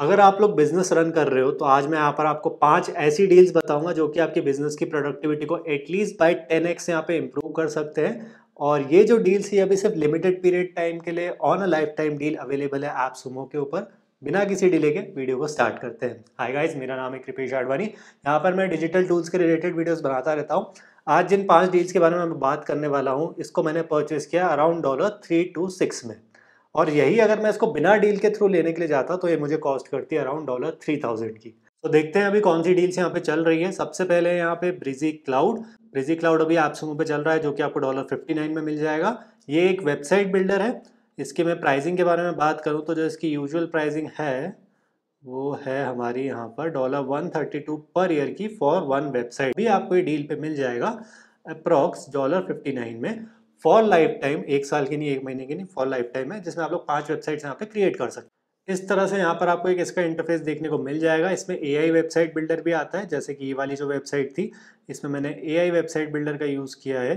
अगर आप लोग बिजनेस रन कर रहे हो तो आज मैं यहाँ पर आपको पांच ऐसी डील्स बताऊंगा जो कि आपके बिजनेस की प्रोडक्टिविटी को एटलीस्ट बाय एक्स यहाँ पे इम्प्रूव कर सकते हैं और ये जो डील्स ये अभी सिर्फ लिमिटेड पीरियड टाइम के लिए on a lifetime deal available है ऐप सुमो के ऊपर बिना किसी डिले के वीडियो को स्टार्ट करते हैं हाय गाइस मेरा नाम है कृपेश आडवाणी यहाँ पर मैं डिजिटल टूल्स के रिलेटेड वीडियोस बनाता रहता हूँ आज जिन पांच डील्स के बारे में मैं बात करने वाला हूँ इसको मैंने परचेस किया around dollar three two six में और यही अगर मैं इसको बिना डील के थ्रू लेने के लिए जाता तो ये मुझे कॉस्ट करती है अराउंड डॉलर थ्री थाउजेंड की तो देखते हैं अभी कौन सी डील्स यहाँ पे चल रही है सबसे पहले यहाँ पे ब्रिजी क्लाउड ब्रिजी क्लाउड अभी आप पे चल रहा है जो कि आपको डॉलर फिफ्टी नाइन में मिल जाएगा ये एक वेबसाइट बिल्डर है इसके मैं प्राइसिंग के बारे में बात करूँ तो जो इसकी यूजुअल प्राइसिंग है वो है हमारी यहाँ पर डॉलर वन थर्टी टू पर ईयर की फॉर वन वेबसाइट भी आपको ये डील पे मिल जाएगा अप्रॉक्स डॉलर फिफ्टी नाइन में फॉर लाइफ टाइम एक साल की नहीं एक महीने की नहीं फॉर लाइफ टाइम है जिसमें आप लोग पांच वेबसाइट्स यहाँ पे क्रिएट कर सकते हैं इस तरह से यहाँ पर आपको एक इसका इंटरफेस देखने को मिल जाएगा इसमें ए वेबसाइट बिल्डर भी आता है जैसे कि ये वाली जो वेबसाइट थी इसमें मैंने ए वेबसाइट बिल्डर का यूज़ किया है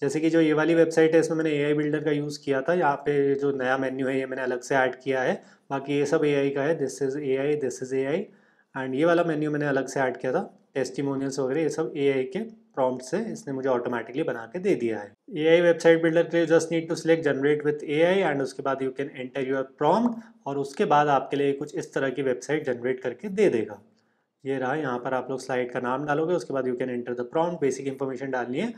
जैसे कि जो ये वाली वेबसाइट है इसमें मैंने ए बिल्डर का यूज़ किया था यहाँ पे जो नया मेन्यू है ये मैंने अलग से ऐड किया है बाकी ये सब ए का है this is a this is a and ये वाला मेन्यू मैंने अलग से ऐड किया था टेस्टिमोनियल्स वगैरह ये सब ए के प्रॉम्प्ट से इसने मुझे ऑटोमेटिकली बना के दे दिया है ए वेबसाइट बिल्डर के लिए just need to select generate with a and उसके बाद you can enter your prompt और उसके बाद आपके लिए कुछ इस तरह की वेबसाइट जनरेट करके दे देगा ये रहा यहाँ पर आप लोग स्लाइड का नाम डालोगे उसके बाद you can enter the prompt basic information डालनी है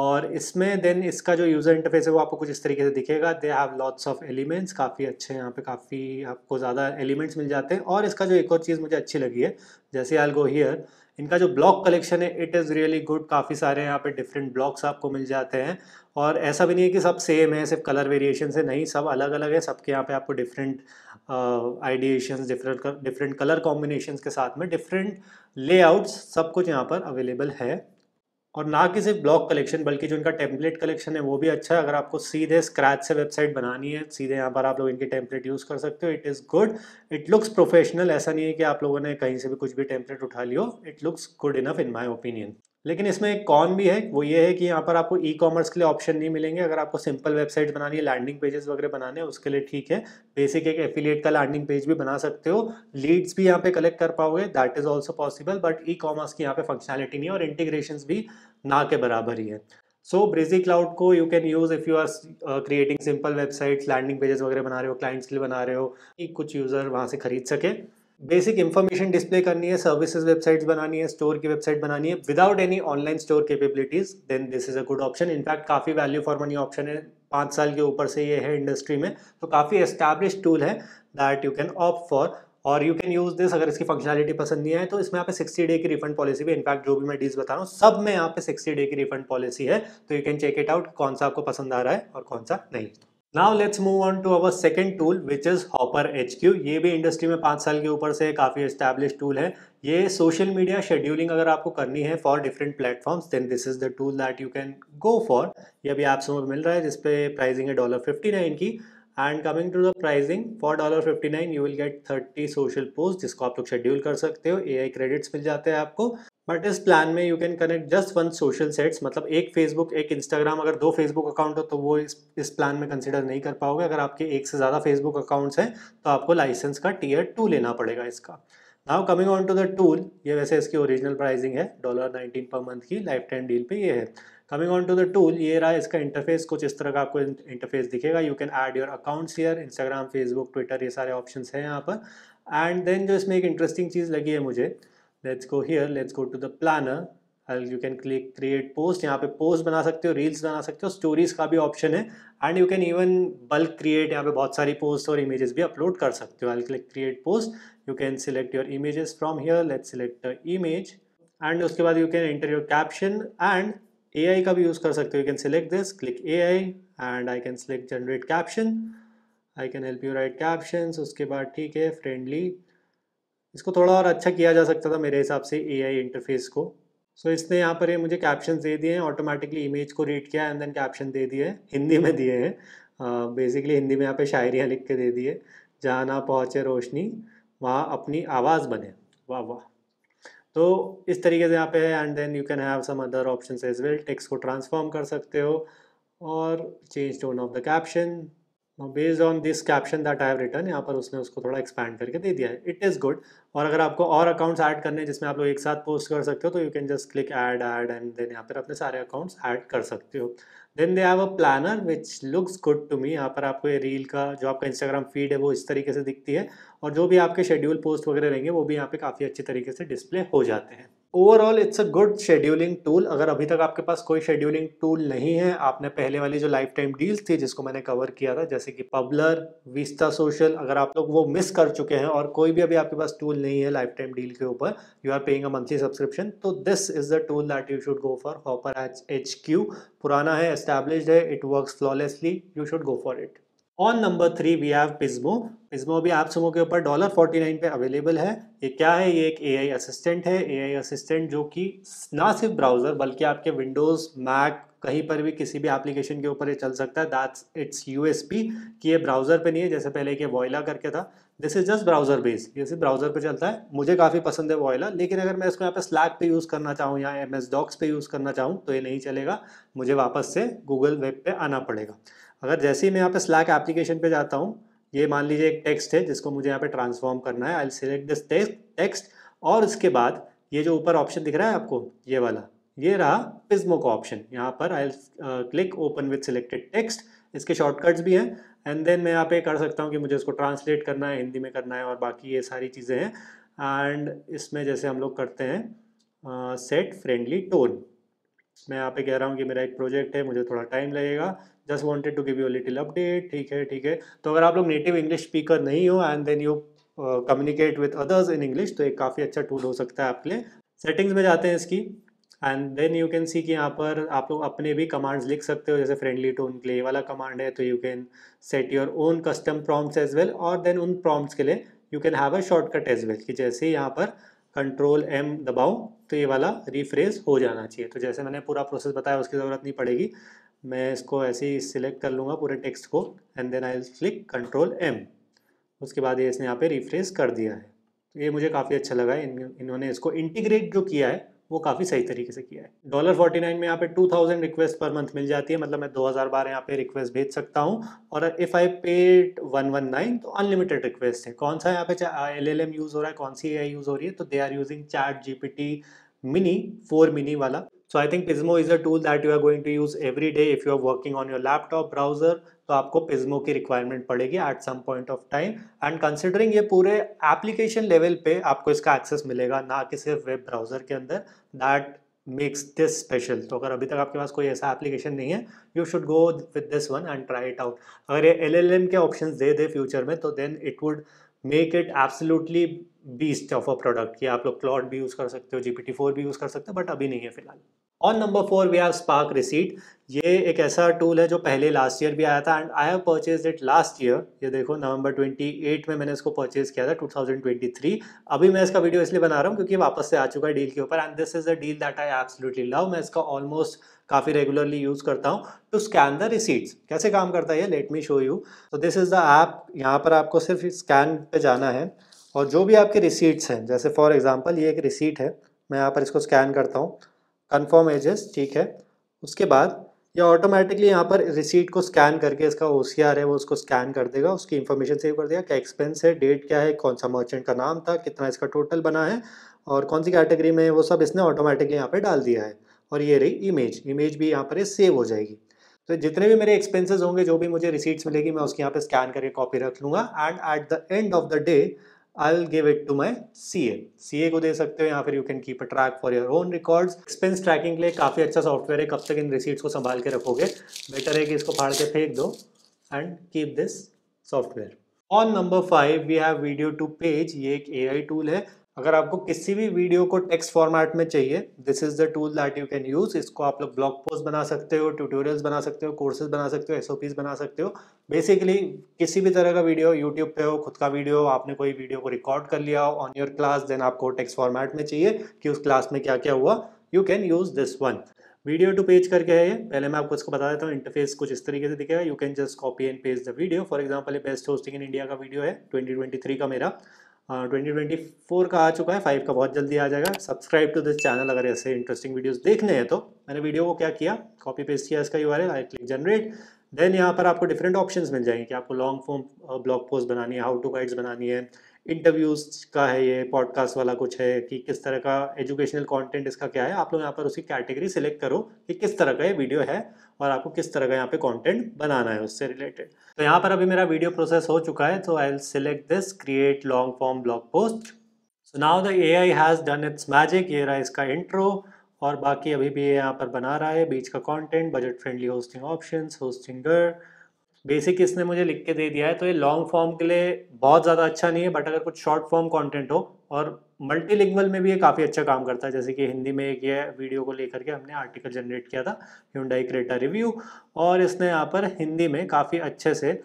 और इसमें देन इसका जो यूज़र इंटरफेस है वो आपको कुछ इस तरीके से दिखेगा they have lots of elements काफ़ी अच्छे यहाँ पे काफ़ी आपको ज़्यादा एलिमेंट्स मिल जाते हैं और इसका जो एक और चीज़ मुझे अच्छी लगी है जैसे आल गो हियर इनका जो ब्लॉक कलेक्शन है इट इज़ रियली गुड काफ़ी सारे यहाँ पे डिफरेंट ब्लॉक्स आपको मिल जाते हैं और ऐसा भी नहीं है कि सब सेम है सिर्फ कलर वेरिएशन से नहीं सब अलग अलग है सबके यहाँ पे आपको different ideation different different colour combination के साथ में डिफरेंट लेआउट्स सब कुछ यहाँ पर अवेलेबल है और ना कि सिर्फ ब्लॉक कलेक्शन बल्कि जो इनका टेम्पलेट कलेक्शन है वो भी अच्छा है अगर आपको सीधे स्क्रैच से वेबसाइट बनानी है सीधे यहाँ पर आप लोग इनके टेम्पलेट यूज़ कर सकते हो it is good it looks professional ऐसा नहीं है कि आप लोगों ने कहीं से भी कुछ भी टेम्पलेट उठा लियो it looks good enough in my opinion लेकिन इसमें एक कॉन भी है वो ये है कि यहाँ पर आपको ई कॉमर्स के लिए ऑप्शन नहीं मिलेंगे अगर आपको सिंपल वेबसाइट बनानी है लैंडिंग पेजेस वगैरह बनाने हैं उसके लिए ठीक है बेसिक एक एफिलिएट का लैंडिंग पेज भी बना सकते हो लीड्स भी यहाँ पे कलेक्ट कर पाओगे that is also possible but ecommerce की यहाँ पे फंक्शनैलिटी नहीं है और इंटीग्रेशन भी ना के बराबर ही है सो ब्रेजी क्लाउड को you can use if you are creating simple websites landing pages वगैरह बना रहे हो क्लाइंट्स के लिए बना रहे हो कि कुछ यूज़र वहाँ से खरीद सके बेसिक इन्फॉर्मेशन डिस्प्ले करनी है सर्विसेज वेबसाइट्स बनानी है स्टोर की वेबसाइट बनानी है without any online store capabilities then this is a good option in fact काफ़ी वैल्यू फॉर मनी ऑप्शन है पाँच साल के ऊपर से ये है इंडस्ट्री में तो काफ़ी एस्टैब्लिश टूल है that you can opt for और यू कैन यूज़ दिस अगर इसकी फंक्शनलिटी पसंद नहीं है तो इसमें यहाँ पे 60 डे की रिफंड पॉलिसी भी इनफैक्ट जो भी मैं डीज बता रहा हूँ सब में यहाँ पे 60 डे की रिफंड पॉलिसी है तो you can check it out कौन सा आपको पसंद आ रहा है और कौन सा नहीं now let's move on to our second tool which is Hopper H Q ये भी इंडस्ट्री में पाँच साल के ऊपर से काफ़ी इस्टेब्लिश टूल है ये सोशल मीडिया शेड्यूलिंग अगर आपको करनी है for different platforms then this is the tool that you can go for ये भी आपसे मिल रहा है जिसपे प्राइजिंग है डॉलर फिफ्टी नाइन की and coming to the pricing for dollar fifty nine you will get thirty social post जिसको आप लोग शेड्यूल कर सकते हो ए आई क्रेडिट्स मिल जाते हैं आपको बट इस प्लान में you can connect just one social sets मतलब एक फेसबुक एक इंस्टाग्राम अगर दो फेसबुक अकाउंट हो तो वो इस इस प्लान में कंसिडर नहीं कर पाओगे अगर आपके एक से ज़्यादा फेसबुक अकाउंट्स हैं तो आपको लाइसेंस का टीयर टू लेना पड़ेगा इसका now coming on to the tool ये वैसे इसकी ओरिजिनल प्राइसिंग है डॉलर नाइनटीन पर मंथ की लाइफ टाइम डील पे ये है coming on to the tool ये रहा इसका इंटरफेस कुछ इस तरह का आपको इंटरफेस दिखेगा you can add your accounts here Instagram Facebook Twitter ये सारे ऑप्शंस हैं यहाँ पर एंड देन जो इसमें एक इंटरेस्टिंग चीज़ लगी है मुझे let's go here let's go to the planner you can click create post यहाँ पे पोस्ट बना सकते हो रील्स बना सकते हो स्टोरीज का भी ऑप्शन है and you can even bulk create यहाँ पे बहुत सारी पोस्ट और इमेजेस भी अपलोड कर सकते हो I click create post you can select your images from here let's select image and उसके बाद you can enter your caption and A I का भी यूज़ कर सकते हो you can select this click A I and I can select generate caption I can help you write caption उसके बाद ठीक है फ्रेंडली इसको थोड़ा और अच्छा किया जा सकता था मेरे हिसाब से ए इंटरफेस को सो so, इसने यहाँ पर ये मुझे कैप्शन दे दिए हैं ऑटोमेटिकली इमेज को रीड किया एंड देन कैप्शन दे दिए हिंदी में दिए हैं बेसिकली हिंदी में यहाँ पे शायरियाँ लिख के दे दिए जहाँ ना पहुँचे रोशनी वहाँ अपनी आवाज़ बने वाह वाह तो इस तरीके से यहाँ पे है and then you can have some other option as well text को ट्रांसफॉर्म कर सकते हो और change tone of the caption now based on this caption that I have written यहाँ पर उसने उसको थोड़ा एक्सपैंड करके दे दिया है इट इज़ गुड और अगर आपको और अकाउंट्स ऐड करने हैं जिसमें आप लोग एक साथ पोस्ट कर सकते हो तो you can just click add add and then यहाँ पर अपने सारे अकाउंट्स ऐड कर सकते हो then they have a planner which looks good to me यहाँ पर आपको ये रील का जो आपका इंस्टाग्राम फीड है वो इस तरीके से दिखती है और जो भी आपके शेड्यूल पोस्ट वगैरह रहेंगे वो भी यहाँ पे काफ़ी अच्छी तरीके से डिस्प्ले हो जाते हैं overall it's a good scheduling tool अगर अभी तक आपके पास कोई शेड्यूलिंग टूल नहीं है आपने पहले वाली जो लाइफ टाइम डील्स थी जिसको मैंने कवर किया था जैसे कि पब्लर विस्ता सोशल अगर आप लोग वो मिस कर चुके हैं और कोई भी अभी आपके पास टूल नहीं है लाइफ टाइम डील के ऊपर you are paying a monthly subscription तो this is the tool that you should go for Hopper H H Q पुराना है एस्टैब्लिश्ड है it work flawlessly you should go for it on number three we have Pismo Pismo भी आप सबों के ऊपर dollar forty nine पे available है ये क्या है ये एक ए आई असिस्टेंट है ए आई असिस्टेंट जो कि ना सिर्फ ब्राउज़र बल्कि आपके विंडोज़ मैक कहीं पर भी किसी भी एप्लीकेशन के ऊपर ये चल सकता है that's its U S P कि ये ब्राउज़र पे नहीं है जैसे पहले कि वॉयला करके था this is just browser based ये सिर्फ ब्राउज़र पे चलता है मुझे काफ़ी पसंद है वॉयला लेकिन अगर मैं इसको यहाँ पे स्लैक पे यूज़ करना चाहूँ या एम एस डॉक्स पे यूज़ करना चाहूँ तो ये नहीं चलेगा मुझे वापस से गूगल वेब पे आना पड़ेगा अगर जैसे ही मैं यहाँ पे स्लैक एप्लीकेशन पे जाता हूँ ये मान लीजिए एक टेक्स्ट है जिसको मुझे यहाँ पे ट्रांसफॉर्म करना है आई सिलेक्ट दिस टेक्स्ट और उसके बाद ये जो ऊपर ऑप्शन दिख रहा है आपको ये वाला ये रहा पिज्मो का ऑप्शन यहाँ पर I click open with selected text इसके शॉर्टकट्स भी हैं एंड देन मैं यहाँ पे कर सकता हूँ कि मुझे इसको ट्रांसलेट करना है हिंदी में करना है और बाकी ये सारी चीज़ें हैं एंड इसमें जैसे हम लोग करते हैं सेट फ्रेंडली टोन मैं यहाँ पे कह रहा हूँ कि मेरा एक प्रोजेक्ट है मुझे थोड़ा टाइम लगेगा just wanted to give you little update ठीक है ठीक है तो अगर आप लोग नेटिव इंग्लिश स्पीकर नहीं हो and then you communicate with others in English तो एक काफ़ी अच्छा टूल हो सकता है आपके लिए सेटिंग्स में जाते हैं इसकी and then you can see कि यहाँ पर आप लोग अपने भी कमांड्स लिख सकते हो जैसे फ्रेंडली टू उनके लिए वाला कमांड है तो you can set your own custom prompts as well और देन उन प्रॉम्प्ट्स के लिए you can have a shortcut as well कि जैसे यहाँ पर कंट्रोल एम दबाओ तो ये वाला रिफ्रेस हो जाना चाहिए तो जैसे मैंने पूरा प्रोसेस बताया उसकी ज़रूरत नहीं पड़ेगी मैं इसको ऐसे ही सिलेक्ट कर लूँगा पूरे टेक्स्ट को and then I click control M उसके बाद ये इसने यहाँ पे रिफ्रेस कर दिया है तो ये मुझे काफ़ी अच्छा लगा इन इन्होंने इसको इंटीग्रेट जो किया है वो काफ़ी सही तरीके से किया है डॉलर फोर्टी नाइन में यहाँ पे two thousand request per month मिल जाती है मतलब मैं दो हज़ार बार यहाँ पे रिक्वेस्ट भेज सकता हूँ और if I paid one one nine तो अनलिमिटेड रिक्वेस्ट है कौन सा यहाँ पे एल एल एम यूज़ हो रहा है कौन सी ए यूज़ हो रही है तो they are using chat G P T mini four mini वाला so I think Pismo is a tool that you are going to use every day if you are working on your laptop browser तो आपको Pismo की requirement पड़ेगी at some point of time and considering ये पूरे application level पे आपको इसका access मिलेगा ना कि सिर्फ वेब ब्राउजर के अंदर दैट मेक्स दिस स्पेशल तो अगर अभी तक आपके पास कोई ऐसा एप्लीकेशन नहीं है you should go with this one and try it out अगर ये एल के ऑप्शन दे दे फ्यूचर में तो then it would make it absolutely beast of a product कि आप लोग क्लॉड भी यूज़ कर सकते हो जी पी टी फोर भी यूज़ कर सकते हो बट अभी नहीं है फिलहाल और number four we have Spark receipt ये एक ऐसा टूल है जो पहले लास्ट ईयर भी आया था and I have purchase it last year ये देखो नवंबर 28 में मैंने इसको परचेज किया था 2023 अभी मैं इसका वीडियो इसलिए बना रहा हूँ क्योंकि वापस से आ चुका है डील के ऊपर and this is a deal that I absolutely love मैं इसका ऑलमोस्ट काफ़ी रेगुलरली यूज़ करता हूँ टू स्कैन द रिसीट्स कैसे काम करता है ये लेट मी शो यू तो दिस इज़ द ऐप यहाँ पर आपको सिर्फ स्कैन पे जाना है और जो भी आपके रिसीट्स हैं जैसे फॉर एग्जाम्पल ये एक रिसीट है मैं यहाँ पर इसको स्कैन करता हूँ कन्फर्म एजेस ठीक है उसके बाद या ऑटोमेटिकली यहाँ पर रिसीट को स्कैन करके इसका ओ है वो उसको स्कैन कर देगा उसकी इन्फॉर्मेशन सेव कर देगा क्या एक्सपेंस है डेट क्या है कौन सा मर्चेंट का नाम था कितना इसका टोटल बना है और कौन सी कैटेगरी में वो सब इसने ऑटोमेटिकली यहाँ पर डाल दिया है और ये रही इमेज इमेज भी यहाँ पर सेव हो जाएगी तो जितने भी मेरे एक्सपेंसेस होंगे जो भी मुझे रिसीट्स मिलेगी मैं उसके यहाँ पे स्कैन करके कॉपी रख लूँगा and at the end of the day I will give it to my C A C A को दे सकते हो या फिर you can keep a track for your own record expense tracking के लिए काफ़ी अच्छा सॉफ्टवेयर है कब तक इन रिसीट्स को संभाल के रखोगे बेटर है कि इसको फाड़ के फेंक दो and keep this software on number five we have video to page ये एक ए टूल है अगर आपको किसी भी वीडियो को टेक्स्ट फॉर्मेट में चाहिए this is the tool that you can use इसको आप लोग ब्लॉग पोस्ट बना सकते हो ट्यूटोरियल्स बना सकते हो कोर्सेज बना सकते हो एसओपीज बना सकते हो बेसिकली किसी भी तरह का वीडियो यूट्यूब पे हो खुद का वीडियो हो आपने कोई वीडियो को रिकॉर्ड कर लिया हो ऑन योर क्लास देन आपको टेक्स फॉर्मेट में चाहिए कि उस क्लास में क्या क्या हुआ you can use this one video to page करके है ये पहले मैं आपको इसको बता देता हूँ इंटरफेस कुछ इस तरीके से दिखेगा you can just copy and page the video for example ये बेस्ट होस्टिंग इन इंडिया का वीडियो है 2023 का मेरा ट्वेंटी ट्वेंटी फोर का आ चुका है फाइव का बहुत जल्दी आ जाएगा सब्सक्राइब टू दिस चैनल अगर ऐसे इंटरेस्टिंग वीडियोस देखने हैं तो मैंने वीडियो को क्या किया कॉपी पेस्ट किया इसका U R I click generate then यहाँ पर आपको डिफरेंट ऑप्शंस मिल जाएंगे कि आपको लॉन्ग फॉर्म ब्लॉग पोस्ट बनानी है हाउ टू गाइड्स बनानी है इंटरव्यूज़ का है ये पॉडकास्ट वाला कुछ है कि किस तरह का एजुकेशनल कंटेंट इसका क्या है आप लोग यहाँ पर उसकी कैटेगरी सिलेक्ट करो कि किस तरह का ये वीडियो है और आपको किस तरह का यहाँ पे कंटेंट बनाना है उससे रिलेटेड तो यहाँ पर अभी मेरा वीडियो प्रोसेस हो चुका है तो I will select this create long form blog post so now the A I has done its magic ये रहा इसका इंट्रो और बाकी अभी भी ये यहाँ पर बना रहा है बीच का content budget friendly hosting option Hostinger basic इसने मुझे लिख के दे दिया है तो ये लॉन्ग फॉर्म के लिए बहुत ज़्यादा अच्छा नहीं है बट अगर कुछ शॉर्ट फॉर्म कंटेंट हो और मल्टी में भी ये काफ़ी अच्छा काम करता है जैसे कि हिंदी में एक ये वीडियो को लेकर के हमने आर्टिकल जनरेट किया था ह्यूंडाई क्रेटा रिव्यू और इसने यहाँ पर हिंदी में काफ़ी अच्छे से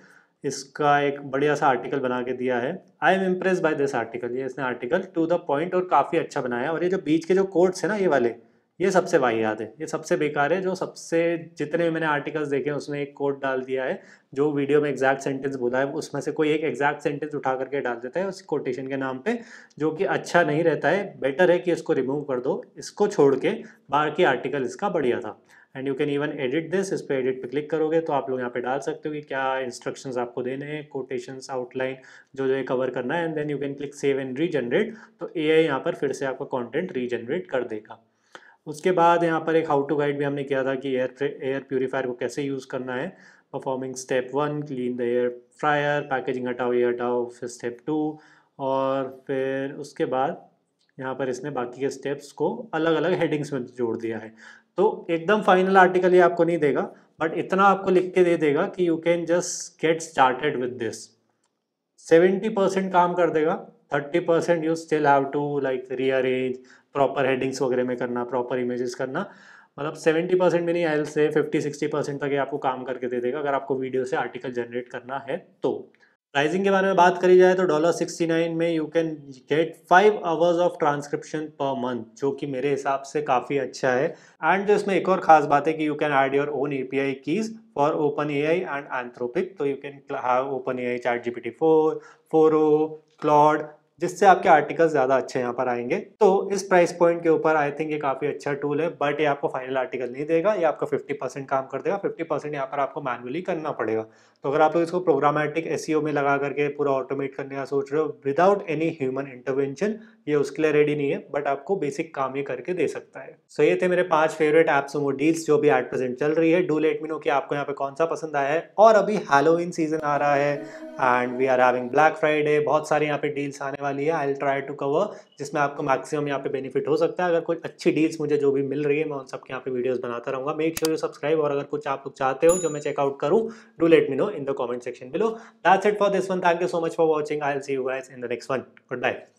इसका एक बढ़िया सा आर्टिकल बना के दिया है I am impress by this article ये इसने आर्टिकल टू द पॉइंट और काफ़ी अच्छा बनाया और ये जो बीच के जो कोर्ट्स है ना ये वाले ये सबसे वाहियात है ये सबसे बेकार है जो सबसे जितने मैंने आर्टिकल्स देखे हैं उसमें एक कोड डाल दिया है जो वीडियो में एग्जैक्ट सेंटेंस बोला है उसमें से कोई एक एग्जैक्ट सेंटेंस उठा करके डाल देता है उस कोटेशन के नाम पे जो कि अच्छा नहीं रहता है बेटर है कि इसको रिमूव कर दो इसको छोड़ के बाकी आर्टिकल इसका बढ़िया था and you can even edit this इस पर एडिट पर क्लिक करोगे तो आप लोग यहाँ पे डाल सकते हो कि क्या इंस्ट्रक्शन आपको देने हैं कोटेशंस आउटलाइन जो जो है कवर करना है and then you can click save and regenerate तो ए यहाँ पर फिर से आपका कॉन्टेंट रीजनरेट कर देगा उसके बाद यहाँ पर एक हाउ टू गाइड भी हमने किया था कि एयर एयर प्योरीफायर को कैसे यूज़ करना है performing step one clean the air fryer packaging हटाओ एयर हटाओ फिर स्टेप टू और फिर उसके बाद यहाँ पर इसने बाकी के स्टेप्स को अलग अलग हेडिंग्स में जोड़ दिया है तो एकदम फाइनल आर्टिकल ये आपको नहीं देगा बट इतना आपको लिख के दे देगा कि you can just get started with this seventy percent काम कर देगा thirty percent you still have to like rearrange proper headings वगैरह में करना प्रॉपर इमेजेस करना मतलब 70 परसेंट भी नहीं आई से 50 60 परसेंट तक ये आपको काम करके दे देगा अगर आपको वीडियो से आर्टिकल जनरेट करना है तो प्राइसिंग के बारे में बात करी जाए तो डॉलर सिक्सटी नाइन में you can get five hours of transcription per month जो कि मेरे हिसाब से काफ़ी अच्छा है एंड जो इसमें एक और खास बात है कि you can add your own A P I keys for open A I and Anthropic तो you can have open A I chat G P T four four o Claude जिससे आपके आर्टिकल ज़्यादा अच्छे यहाँ पर आएंगे तो इस प्राइस पॉइंट के ऊपर आई थिंक ये काफ़ी अच्छा टूल है बट ये आपको फाइनल आर्टिकल नहीं देगा ये आपका 50 परसेंट काम कर देगा 50 परसेंट यहाँ पर आपको मैनुअली करना पड़ेगा तो अगर आप लोग इसको प्रोग्रामेटिक एस e में लगा करके पूरा ऑटोमेट करने का सोच रहे हो विदाउट एनी ह्यूमन इंटरवेंशन ये उसके लिए रेडी नहीं है बट आपको बेसिक काम ये करके दे सकता है सो so, ये थे मेरे पांच फेवरेट ऐप्स वो डील्स जो भी एट प्रेजेंट चल रही है डू लेट मी नो कि आपको यहाँ पे कौन सा पसंद आया है और अभी हेलोविन सीजन आ रहा है and we are having black Friday बहुत सारे यहाँ पे डील्स आने वाली है आई ट्राई टू कवर जिसमें आपको मैक्सिमम यहाँ पे बेनिफिट हो सकता है अगर कोई अच्छी डील्स मुझे जो भी मिल रही है मैं उन सबके यहाँ पे वीडियोज बनाता रहूंगा मेक श्योर यू सब्सक्राइब और अगर कुछ आप लोग चाहते हो जो मैं चेकआउट करूँ do let me know in the comment section below that's it for this one thank you so much for watching I'll see you guys in the next one good bye